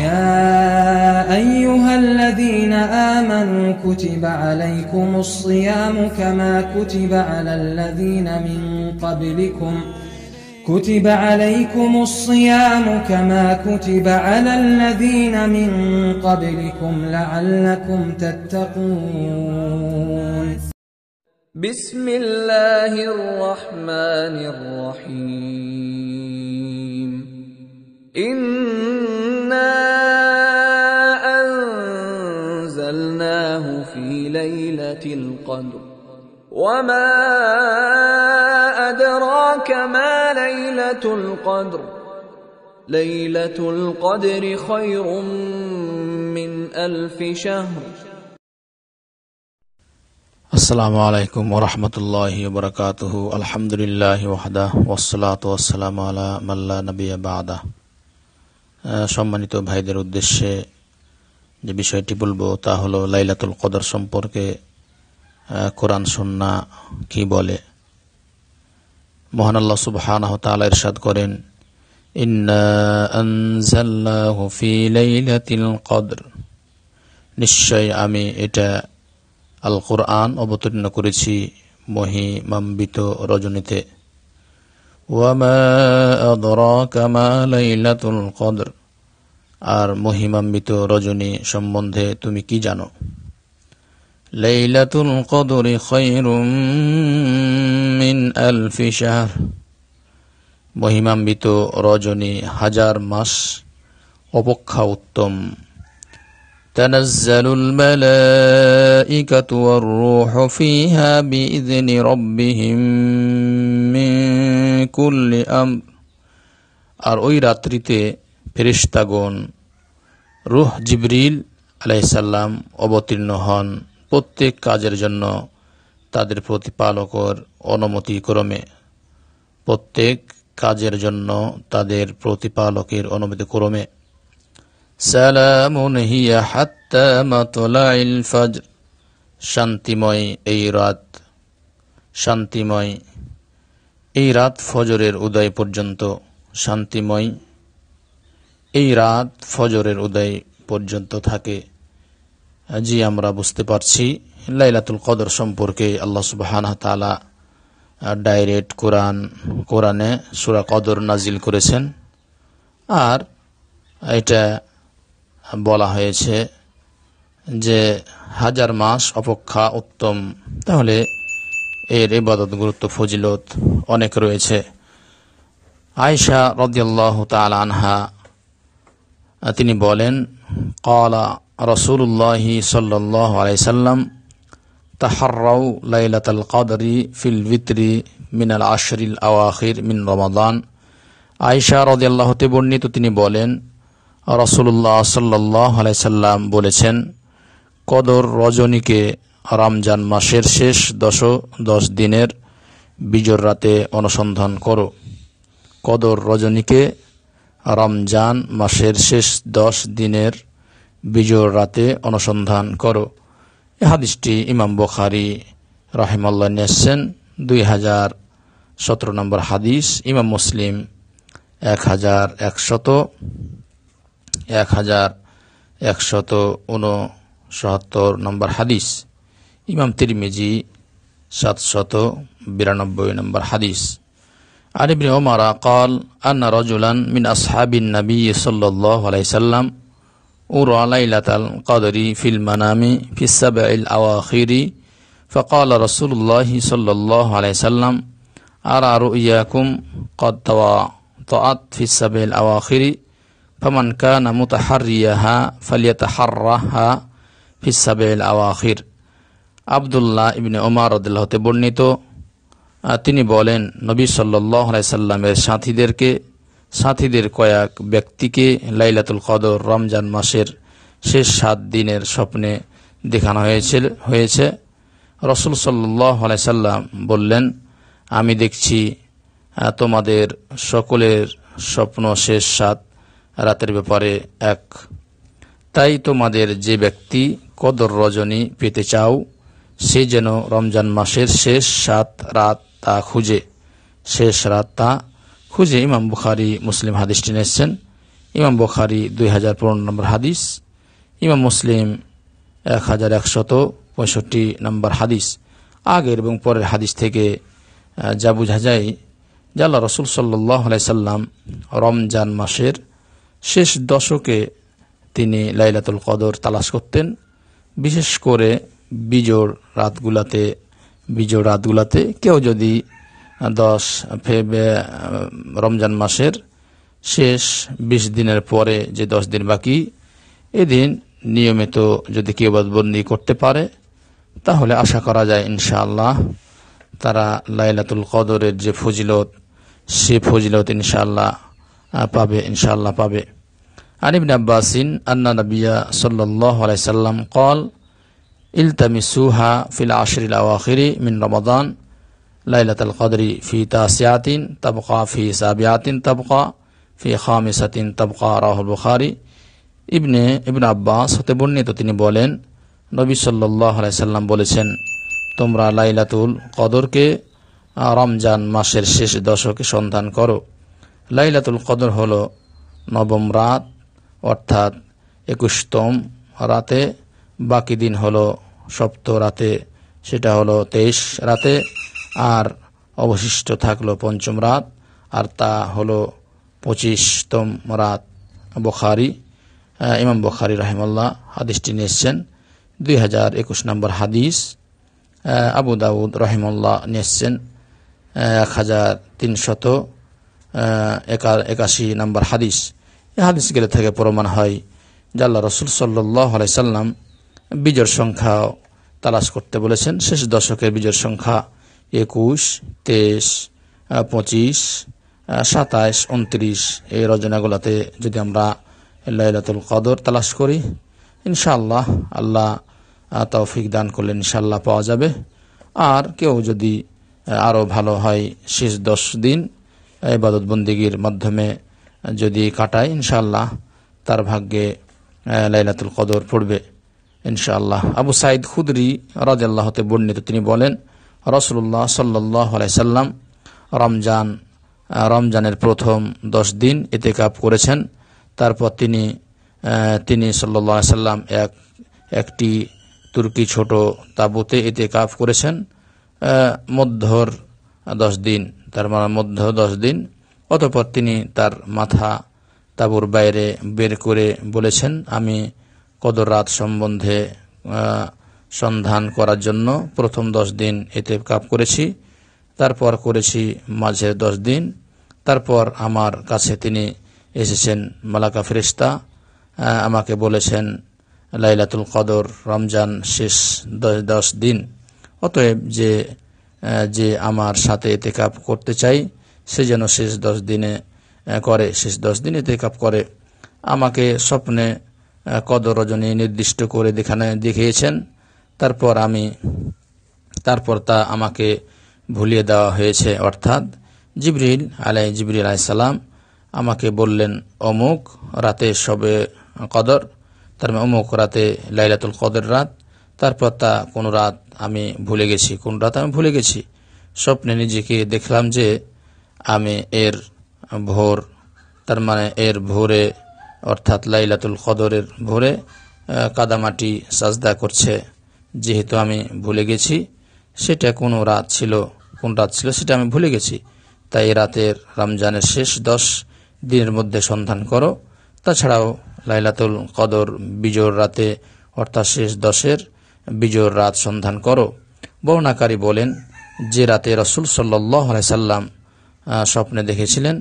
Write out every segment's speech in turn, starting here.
يا أيها الذين آمنوا كتب عليكم الصيام كما كتب على الذين من قبلكم كتب عليكم الصيام كما كتب على الذين من قبلكم لعلكم تتقون بسم الله الرحمن الرحيم إن القدر وما أدراك ما ليلة القدر ليلة القدر خير من ألف شهر السلام عليكم ورحمة الله وبركاته الحمد لله وحده والصلاة والسلام على من لا نبي بعده آه، সম্মানিত ভাইদের উদ্দেশ্যে যে বিষয়টি বলবো তা হলো লাইলাতুল কদর সম্পর্কে কোরআন সুন্না কি বলে মহান সুবাহ ইরশাদ করেন নিশ্চয় আমি এটা আল কোরআন অবতীর্ণ করেছি মহিমাম্বিত রজনীতে কদর আর মহিমাম্বিত রজনী সম্বন্ধে তুমি কি জানো ليلة القدر خير من ألف شهر মহিমাম রজনী হাজার মাস অপক্ষা উত্তম তনজ্জালুল মালাইকাতু ওয়ার রূহু ফিহা বিইذن রব্বিহিম মিন কুল্লি আমর আর ওই রাত্রিতে ফেরেশতাগণ রুহ জিবরিল আলাইহিস সালাম অবতীর্ণ হন প্রত্যেক কাজের জন্য তাদের প্রতিপালকর অনুমতি ক্রমে প্রত্যেক কাজের জন্য তাদের প্রতিপালকের অনুমতি সালামুন হিয়া হাত্তা মাতলাইল ফজর শান্তিময় এই রাত শান্তিময় এই রাত ফজরের উদয় পর্যন্ত শান্তিময় এই রাত ফজরের উদয় পর্যন্ত থাকে জি আমরা বুঝতে পারছি লাইলাতুল কদর সম্পর্কে আল্লাহ সুবাহানা তালা ডাইরেক্ট কোরআন কোরআনে সুরা কদর নাজিল করেছেন আর এটা বলা হয়েছে যে হাজার মাস অপেক্ষা উত্তম তাহলে এর ইবাদত গুরুত্ব ফজিলত অনেক রয়েছে আয়সা রদিয়াল্লাহ তালা আনহা তিনি বলেন কলা রসুল্লাহি সাল্লাহ আলাইসাল্লাম তাহারাউ লাইলাতাল কাদরি ফিল ভিতরি মিনাল আশরিল আওয়াখির মিন রমাদান আয়সা রদিয়াল্লাহতে বর্ণিত তিনি বলেন রসুল্লাহ সাল্লাহ আলাইসাল্লাম বলেছেন কদর রজনীকে রমজান মাসের শেষ দশ দশ দিনের বিজোর রাতে অনুসন্ধান করো কদর রজনীকে রমজান মাসের শেষ দশ দিনের বিজোর রাতে অনুসন্ধান করো এ হাদিসটি ইমাম বখারি রাহেমাল্লা নিয়েছেন দুই হাজার সতেরো নম্বর হাদিস ইমাম মুসলিম এক হাজার একশত এক হাজার একশত উনসত্তর নম্বর হাদিস ইমাম তিরমিজি সাতশত বিরানব্বই নম্বর হাদিস আরিবিন ইবনে ওমারা قال أن رجلا من أصحاب النبي صلى أرى ليلة القدر في المنام في السبع الأواخر فقال رسول الله صلى الله عليه وسلم أرى رؤياكم قد تواطأت في السبع الأواخر فمن كان متحريها فليتحرها في السبع الأواخر আবদুল্লাহ ইবনে ওমার রদুল্লাহতে বর্ণিত তিনি বলেন নবী সাল্লাহ সাল্লামের সাথীদেরকে সাথীদের কয়েক ব্যক্তিকে লাইলাতুল কদর রমজান মাসের শেষ সাত দিনের স্বপ্নে দেখানো হয়েছিল হয়েছে রসুল সাল্লাহ সাল্লাম বললেন আমি দেখছি তোমাদের সকলের স্বপ্ন শেষ সাত রাতের ব্যাপারে এক তাই তোমাদের যে ব্যক্তি কদর রজনী পেতে চাও সে যেন রমজান মাসের শেষ সাত রাত তা খুঁজে শেষ রাত তা খুঁজে ইমাম বুখারি মুসলিম হাদিসটি নিয়েছেন ইমাম বুখারি দুই হাজার পনেরো নম্বর হাদিস ইমাম মুসলিম এক হাজার একশত পঁয়ষট্টি নম্বর হাদিস আগের এবং পরের হাদিস থেকে যা বোঝা যায় যে আল্লাহ রসুল সাল্লাই সাল্লাম রমজান মাসের শেষ দশকে তিনি লাইলাতুল কদর তালাশ করতেন বিশেষ করে বিজোড় রাতগুলাতে বিজোড় রাতগুলাতে কেউ যদি দশ রমজান মাসের শেষ বিশ দিনের পরে যে দশ দিন বাকি এদিন নিয়মিত যদি কেউ বদবন্দি করতে পারে তাহলে আশা করা যায় ইনশাআল্লাহ তারা লাইলাতুল কদরের যে ফজিলত সে ফজিলত ইনশাআল্লাহ পাবে ইনশাআল্লাহ পাবে আনিবিন আব্বাসিন আন্না নবিয়া সাল্লাই সাল্লাম কল সুহা ফিল আশরিল আওয়াখিরি মিন রমাদান লাইলাতুল কদরি ফি তাসিয়াতিন তবকা ফি সাবিয়াতিন তবকা ফি খামিসাতিন তবকা রাহুল বুখারি ইবনে ইবন আব্বাস হতে বর্ণিত তিনি বলেন নবী সাল্লাহ সাল্লাম বলেছেন তোমরা লাইলাতুল কদরকে রমজান মাসের শেষ দশকে সন্ধান করো লাইলাতুল কদর হল নবম রাত অর্থাৎ একুশতম রাতে বাকি দিন হলো সপ্ত রাতে সেটা হলো তেইশ রাতে আর অবশিষ্ট থাকলো পঞ্চম রাত আর তা হল পঁচিশতম রাত বখারি ইমাম বখারি রাহেমাল্লাহ হাদিসটি নিয়েছেন দুই হাজার একুশ নম্বর হাদিস আবু দাউদ রহিমল্লাহ নিয়েছেন এক হাজার তিনশত একাশি নম্বর হাদিস এ হাদিস গেলে থেকে প্রমাণ হয় জাল্লা রসুল সাল্লাহ আলাইসাল্লাম সাল্লাম সংখ্যা তালাশ করতে বলেছেন শেষ দশকের বিজয়ের সংখ্যা একুশ তেইশ পঁচিশ সাতাশ উনত্রিশ এই রচনাগুলোতে যদি আমরা লাইলাতুল কদর তালাশ করি ইনশাল্লাহ আল্লাহ তৌফিক দান করলে ইনশাল্লাহ পাওয়া যাবে আর কেউ যদি আরও ভালো হয় শেষ দশ দিন ইবাদতবন্দিগির মাধ্যমে যদি কাটায় ইনশাল্লাহ তার ভাগ্যে লাইলাতুল কদর পড়বে ইনশাআল্লাহ আবু সাইদ খুদরি রাজাল্লাহতে বর্ণিত তিনি বলেন রসুল্লাহ সাল্লাহ সাল্লাম রমজান রমজানের প্রথম দশ দিন এতে কাপ করেছেন তারপর তিনি তিনি সাল্লাহ সাল্লাম এক একটি তুর্কি ছোট তাঁবুতে এতে কাপ করেছেন মধ্যর দশ দিন তার মানে মধ্য দশ দিন অতপর তিনি তার মাথা তাবুর বাইরে বের করে বলেছেন আমি কদর রাত সম্বন্ধে সন্ধান করার জন্য প্রথম দশ দিন এতে কাপ করেছি তারপর করেছি মাঝের দশ দিন তারপর আমার কাছে তিনি এসেছেন মালাকা ফেরিস্তা আমাকে বলেছেন লাইলাতুল কদর রমজান শেষ দশ দশ দিন অতএব যে যে আমার সাথে এতে কাপ করতে চাই সে যেন শেষ দশ দিনে করে শেষ দশ দিন এতে কাপ করে আমাকে স্বপ্নে কদর রজনী নির্দিষ্ট করে দেখানে দেখিয়েছেন তারপর আমি তারপর তা আমাকে ভুলিয়ে দেওয়া হয়েছে অর্থাৎ জিবরিল আলাই জিবরিল আলাইসাল্লাম আমাকে বললেন অমুক রাতে সবে কদর তার মানে অমুক রাতে লাইলাতুল কদর রাত তারপর তা কোনো রাত আমি ভুলে গেছি কোন রাত আমি ভুলে গেছি স্বপ্নে নিজেকে দেখলাম যে আমি এর ভোর তার মানে এর ভোরে অর্থাৎ লাইলাতুল কদরের ভোরে কাদামাটি সাজদা করছে যেহেতু আমি ভুলে গেছি সেটা কোনো রাত ছিল কোন রাত ছিল সেটা আমি ভুলে গেছি তাই রাতের রমজানের শেষ দশ দিনের মধ্যে সন্ধান করো তাছাড়াও লাইলাতুল কদর বিজোর রাতে অর্থাৎ শেষ দশের বিজোর রাত সন্ধান করো বর্ণাকারী বলেন যে রাতে রসুল সাল্লাইসাল্লাম স্বপ্নে দেখেছিলেন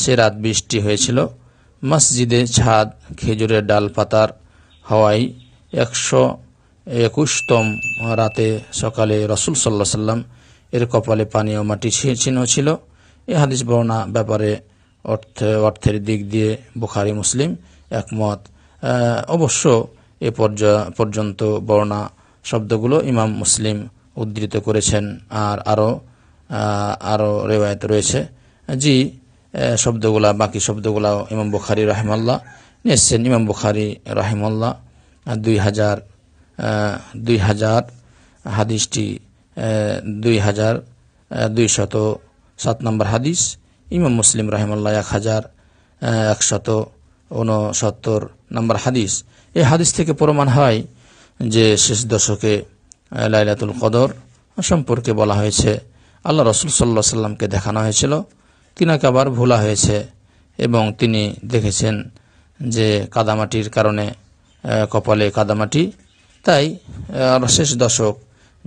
সে রাত বৃষ্টি হয়েছিল মসজিদে ছাদ খেজুরের ডাল পাতার হওয়ায় একশো একুশতম রাতে সকালে রসুল সাল্লাহ সাল্লাম এর কপালে পানি ও মাটি চিহ্ন ছিল এ হাদিস বর্ণনা ব্যাপারে অর্থ অর্থের দিক দিয়ে বুখারি মুসলিম একমত অবশ্য এ পর্যন্ত বর্ণা শব্দগুলো ইমাম মুসলিম উদ্ধৃত করেছেন আর আরও আরও রেওয়ায়ত রয়েছে জি শব্দগুলা বাকি শব্দগুলাও ইমাম বুখারি রাহেমাল্লাহ নিয়েছেন ইমাম বুখারি রাহেমাল্লাহ দুই হাজার দুই হাজার হাদিসটি দুই হাজার দুই শত সাত নম্বর হাদিস ইমাম মুসলিম রহমাল্লাহ এক হাজার একশত ঊনসত্তর নম্বর হাদিস এই হাদিস থেকে প্রমাণ হয় যে শেষ দশকে লাইলাতুল কদর সম্পর্কে বলা হয়েছে আল্লাহ রসুল সাল্লা সাল্লামকে দেখানো হয়েছিল তিনাকে আবার ভোলা হয়েছে এবং তিনি দেখেছেন যে কাদামাটির কারণে কপালে কাদামাটি তাই শেষ দশক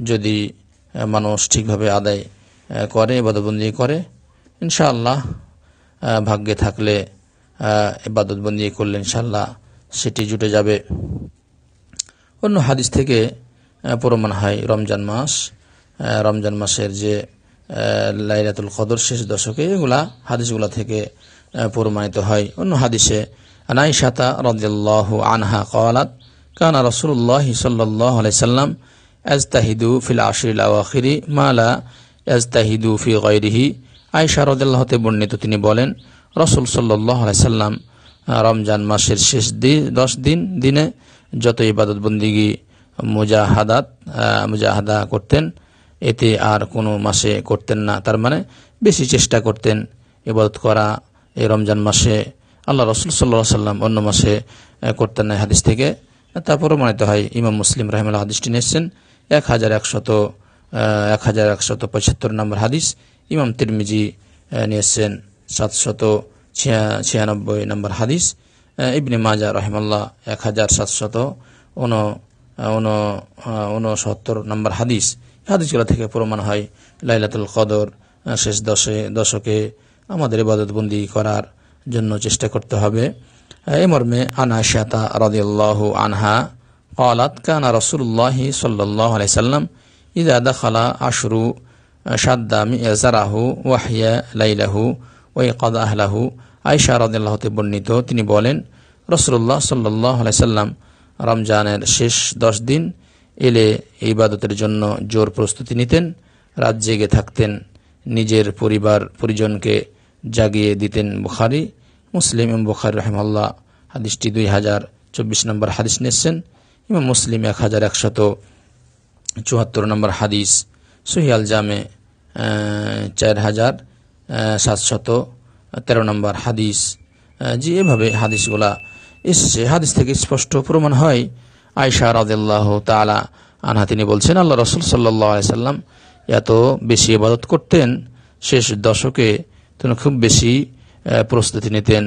যদি মানুষ ঠিকভাবে আদায় করে বাদতবন্দি করে ইনশাআল্লাহ ভাগ্যে থাকলে বাদতবন্দি করলে ইনশাআল্লাহ সেটি জুটে যাবে অন্য হাদিস থেকে প্রমাণ হয় রমজান মাস রমজান মাসের যে লাইলাতুল কদর শেষ দশকে এগুলা হাদিসগুলা থেকে প্রমাণিত হয় অন্য হাদিসে নাই সাতা রদ্দাহ আনহা কওয়ালাত কানা রসুল্লাহ সাল্লাহ সাল্লাম এজতাহিদু ফিল আশিল আওয়াখিরি মালা এজতাহিদু ফি গৈরিহি আয়সা রদাল্লাহ হতে বর্ণিত তিনি বলেন রসুল সাল্লাহ সাল্লাম রমজান মাসের শেষ দিন দশ দিন দিনে যত ইবাদত বندگی মুজাহাদাত মুজাহাদা করতেন এতে আর কোনো মাসে করতেন না তার মানে বেশি চেষ্টা করতেন ইবাদত করা এই রমজান মাসে আল্লাহ রসুল আলাইহি সাল্লাম অন্য মাসে করতেন না হাদিস থেকে তা প্রমাণিত হয় ইমাম মুসলিম রহমাল হাদিসটি নিয়েছেন এক হাজার একশত এক হাজার একশত পঁচাত্তর নম্বর হাদিস ইমাম তিরমিজি নিয়েছেন সাতশত ছিয়ানব্বই নম্বর হাদিস ইবনে মাজা রহমাল্লাহ এক হাজার সাতশত উনসত্তর নম্বর হাদিস হাদিসগুলো থেকে প্রমাণ হয় লাইলাতুল কদর শেষ দশে দশকে আমাদের ইবাদতবন্দি করার জন্য চেষ্টা করতে হবে এই মর্মে আনা শাতা রদিয়াল্লাহ আনহা قالت كان রসুল্লাহ الله صلى الله عليه وسلم إذا دخل عشر شد زرعه وحيا ليله আয়সা রদিল্লাহ বর্ণিত তিনি বলেন রসুল্লাহ সাল্লাহ সাল্লাম রমজানের শেষ দশ দিন এলে ইবাদতের জন্য জোর প্রস্তুতি নিতেন রাত জেগে থাকতেন নিজের পরিবার পরিজনকে জাগিয়ে দিতেন বুখারি মুসলিম ইম বুখারি রহমাল্লাহ হাদিসটি দুই হাজার চব্বিশ নম্বর হাদিস নিয়েছেন ইমাম মুসলিম এক হাজার একশত চুয়াত্তর নম্বর হাদিস সহিয়াল জামে চার হাজার সাতশত তেরো নম্বর হাদিস জি এভাবে হাদিসগুলা এসছে হাদিস থেকে স্পষ্ট প্রমাণ হয় আয়সা রাজ্লাহ তালা আনহা তিনি বলছেন আল্লাহ রসুল সাল্লাহ সাল্লাম এত বেশি ইবাদত করতেন শেষ দশকে তিনি খুব বেশি প্রস্তুতি নিতেন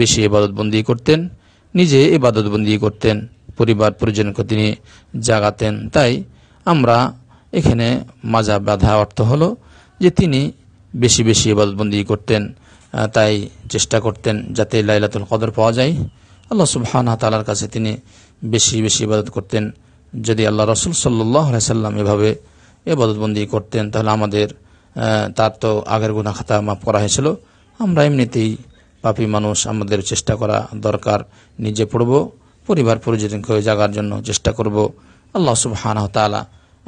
বেশি ইবাদতবন্দি করতেন নিজে এবাদতবন্দি করতেন পরিবার পরিজনকে তিনি জাগাতেন তাই আমরা এখানে মাজা বাধা অর্থ হলো যে তিনি বেশি বেশি এবাদতবন্দি করতেন তাই চেষ্টা করতেন যাতে লাইলাতুল কদর পাওয়া যায় আল্লাহ সুবহানা তালার কাছে তিনি বেশি বেশি ইবাদত করতেন যদি আল্লাহ রসুল সাল্লাহ সাল্লাম এভাবে এবাদতবন্দি করতেন তাহলে আমাদের তার তো আগের গুণা খাতা মাফ করা হয়েছিল আমরা এমনিতেই পাপি মানুষ আমাদের চেষ্টা করা দরকার নিজে পড়ব পরিবার পরিজনকে জাগার জন্য চেষ্টা করব আল্লাহ সুবহানাহ তালা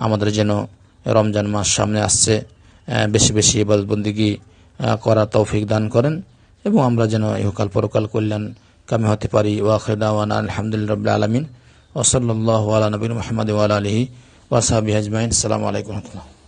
আমাদের যেন রমজান মাস সামনে আসছে বেশি বেশি ইবাদবন্দিগি করা তৌফিক দান করেন এবং আমরা যেন ইহকাল পরকাল কল্যাণ কামে হতে পারি ওয়াখেদাওয়ান আলহামদুলিল্লা রবিল আলমিন ওসল্লাহ আলা নবীন মোহাম্মদ ওয়াল আলহি ওয়াসাবি হাজমাইন সালামু আলাইকুম রহমতুল্লাহ